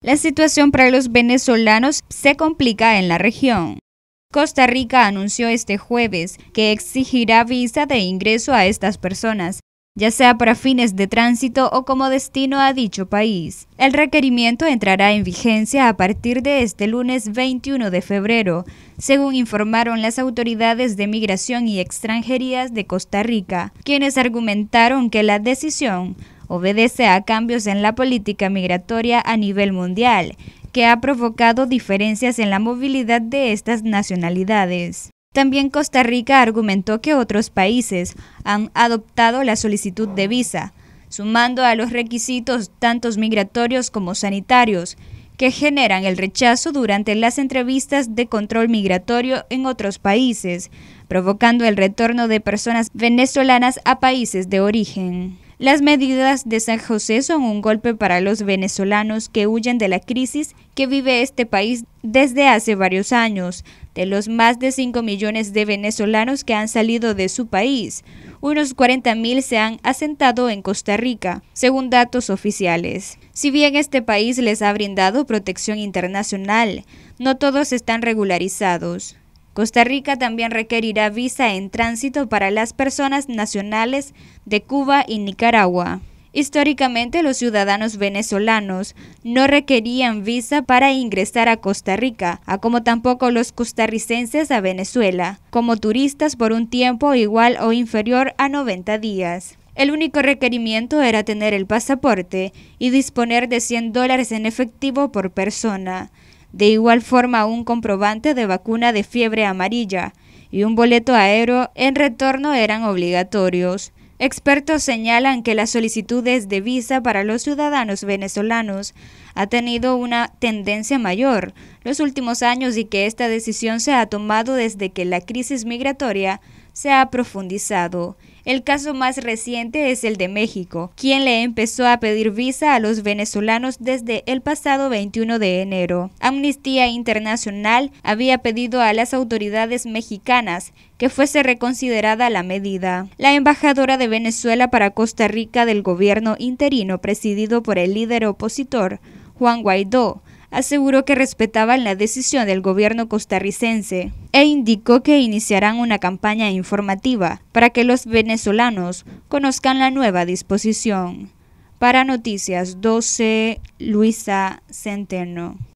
La situación para los venezolanos se complica en la región. Costa Rica anunció este jueves que exigirá visa de ingreso a estas personas ya sea para fines de tránsito o como destino a dicho país. El requerimiento entrará en vigencia a partir de este lunes 21 de febrero, según informaron las autoridades de migración y extranjerías de Costa Rica, quienes argumentaron que la decisión obedece a cambios en la política migratoria a nivel mundial, que ha provocado diferencias en la movilidad de estas nacionalidades. También Costa Rica argumentó que otros países han adoptado la solicitud de visa, sumando a los requisitos tantos migratorios como sanitarios, que generan el rechazo durante las entrevistas de control migratorio en otros países, provocando el retorno de personas venezolanas a países de origen. Las medidas de San José son un golpe para los venezolanos que huyen de la crisis que vive este país desde hace varios años. De los más de 5 millones de venezolanos que han salido de su país, unos 40 mil se han asentado en Costa Rica, según datos oficiales. Si bien este país les ha brindado protección internacional, no todos están regularizados. Costa Rica también requerirá visa en tránsito para las personas nacionales de Cuba y Nicaragua. Históricamente los ciudadanos venezolanos no requerían visa para ingresar a Costa Rica, a como tampoco los costarricenses a Venezuela, como turistas por un tiempo igual o inferior a 90 días. El único requerimiento era tener el pasaporte y disponer de 100 dólares en efectivo por persona de igual forma un comprobante de vacuna de fiebre amarilla y un boleto aéreo en retorno eran obligatorios. Expertos señalan que las solicitudes de visa para los ciudadanos venezolanos ha tenido una tendencia mayor los últimos años y que esta decisión se ha tomado desde que la crisis migratoria se ha profundizado. El caso más reciente es el de México, quien le empezó a pedir visa a los venezolanos desde el pasado 21 de enero. Amnistía Internacional había pedido a las autoridades mexicanas que fuese reconsiderada la medida. La embajadora de Venezuela para Costa Rica del gobierno interino presidido por el líder opositor, Juan Guaidó, aseguró que respetaban la decisión del gobierno costarricense e indicó que iniciarán una campaña informativa para que los venezolanos conozcan la nueva disposición. Para Noticias 12, Luisa Centeno.